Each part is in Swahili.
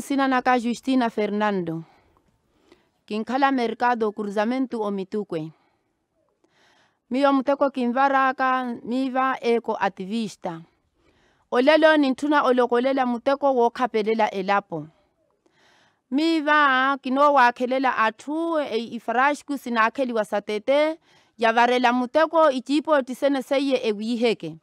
sinanaka justina fernando kinkhala mercado omitukwe miyo mteko kinvaraka miva eko ativista olelo nintuna olokolela muteko wookhapelela elapo miiva kinowaakhelela atthu e sinakeli sinaakheliwa satete yavarela muteko iciipootisene seiye ewiiheke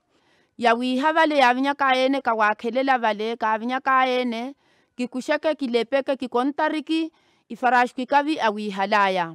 yawiiha vale vinyaka ene kawaakhelela vale kaavinyaka ayeene kikuxeke kilepeke kikontariki ifarashi kikavi awihalaya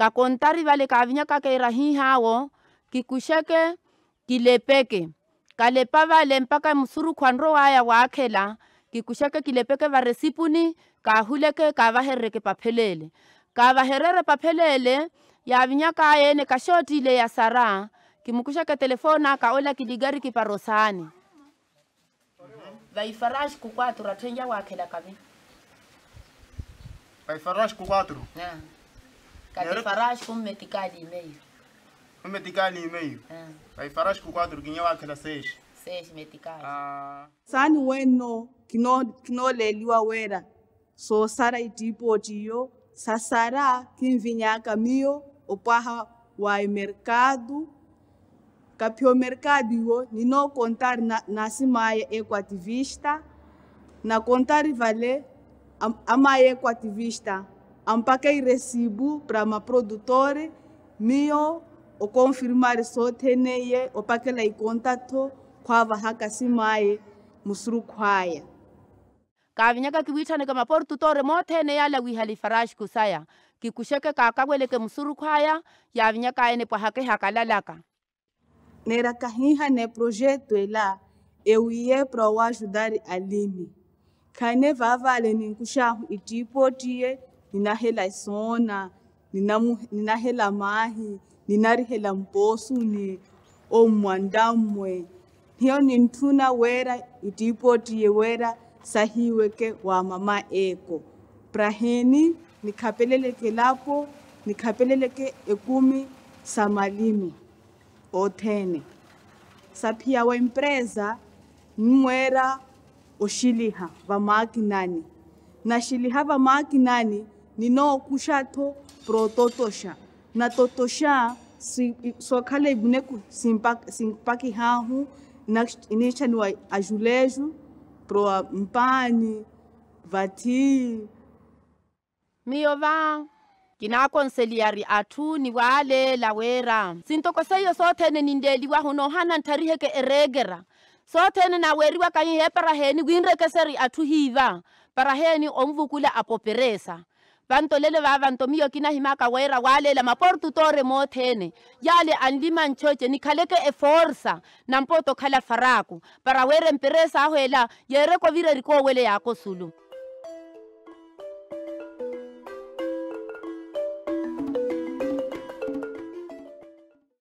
kakontari vale kavinya kakeirahihawo kikusheke kilepeke kalepa vale mpaka msuru khwanro waya waakhela kikusheke kilepeke varesipuni kahuleke kavaherereke paphelele kavaherere paphelele yavinya kayene kashotile yasara kimukusheke telefona kaola kiligari kiparosani vaifarashi kukwaturo athenja waakhela kavi vaifarashi kukwaturo kati farashi kummetikali imeiro umetikali imeiro vaifarashi kukwaturo kinya waakhela sesh sesh metikali ah. sani weno kino kino leliwa wera so sara itipoti yo sasara kinvinyaka miyo opaha wa mercado capio mercado iwo nino contar na, é equativista na contar vale am, amaye ecoativista ampakei recibo para ma produtore mio o confirmar so teneye opakela ikontato kwava hakasimaye musuru kwaya kavinyaka kiwitane kama portutore motene yala halifarash kusaya kikusheke kakaweleke musuru kwaya yavinyaka ene pwahake hakalalaka Nerakarrinha ne projeto ela eu ia para o ajudar alime. Kane vava ale ninkusha itipo e, tie nina relaciona nina nina relamahi nina mposu ni omwandamwe um hiyo ni ntuna wera itipo e, tie wera sahiweke wa mama eko praheni nikhapeleleke lapo nikhapeleleke ekumi samalimi othene saphiyawa impresa mmwera oxiliha vamaakinani na xiliha vamaakinani ninookuxatho prototoxa na totoxa sokhale ibuneku simpakihahu nixaniwa ajulejo pro mpani vati miyo vao ginakonseliari athu ni waalela wera sintoko seiyo soothene nindeliwa huno hana ntariheke eregera soothene naweriwa kanyihe paraheni winrekeseri athu hiva paraheni omvukula apoperesa vantolele vavantomiyo kinahimaka wera waalela maportu tore moothene yale anlima nchoche nikhaleke eforsa nampo tokhala faraku para were mperesa ahwela yerekovirerikoowele yako sulu